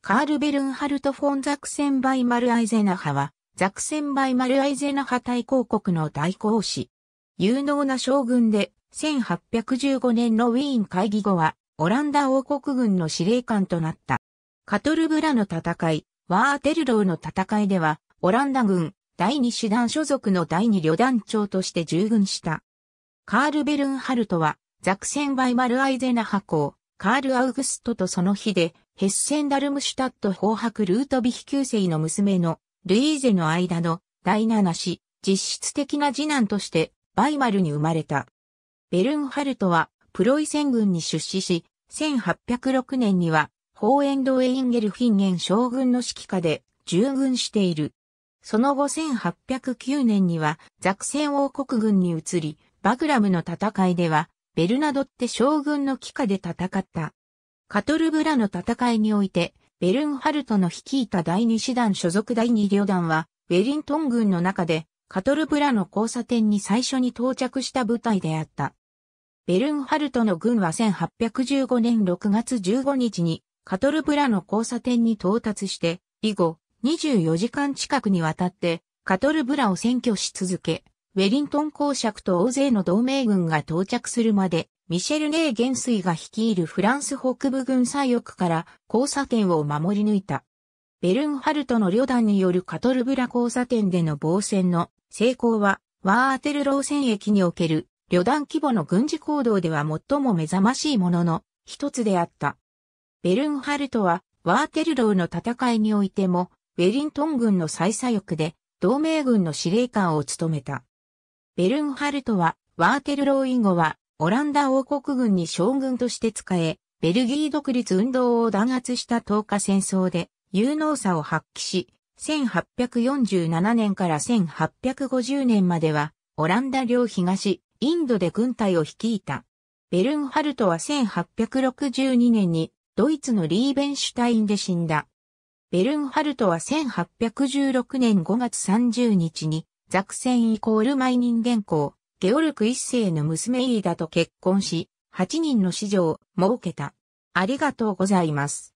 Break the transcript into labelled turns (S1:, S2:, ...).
S1: カール・ベルンハルト・フォン・ザクセン・バイ・マル・アイゼナハは、ザクセン・バイ・マル・アイゼナハ大公国の大公使。有能な将軍で、1815年のウィーン会議後は、オランダ王国軍の司令官となった。カトルブラの戦い、ワーテルローの戦いでは、オランダ軍、第二師団所属の第二旅団長として従軍した。カール・ベルンハルトは、ザクセン・バイ・マル・アイゼナハ公、カール・アウグストとその日で、ヘッセンダルムシュタット法白ルートビヒ旧世の娘のルイーゼの間の第七子、実質的な次男としてバイマルに生まれた。ベルンハルトはプロイセン軍に出資し、1806年にはホーエンドウェインゲルフィンゲン将軍の指揮下で従軍している。その後1809年にはザクセン王国軍に移り、バグラムの戦いではベルナドって将軍の帰下で戦った。カトルブラの戦いにおいて、ベルンハルトの率いた第二師団所属第二旅団は、ウェリントン軍の中で、カトルブラの交差点に最初に到着した部隊であった。ベルンハルトの軍は1815年6月15日に、カトルブラの交差点に到達して、以後、24時間近くにわたって、カトルブラを占拠し続け、ウェリントン公爵と大勢の同盟軍が到着するまでミシェル・ネー元帥が率いるフランス北部軍左翼から交差点を守り抜いた。ベルンハルトの旅団によるカトルブラ交差点での防戦の成功は、ワーアテルロー戦役における旅団規模の軍事行動では最も目覚ましいものの一つであった。ベルンハルトは、ワーテルローの戦いにおいても、ウェリントン軍の最左翼で、同盟軍の司令官を務めた。ベルンハルトは、ワーテルロー以後は、オランダ王国軍に将軍として仕え、ベルギー独立運動を弾圧した10日戦争で有能さを発揮し、1847年から1850年までは、オランダ領東、インドで軍隊を率いた。ベルンハルトは1862年に、ドイツのリーベンシュタインで死んだ。ベルンハルトは1816年5月30日に、ザクセンイコールマイ人間校、ゲオルク一世の娘イーダと結婚し、8人の子女を設けた。ありがとうございます。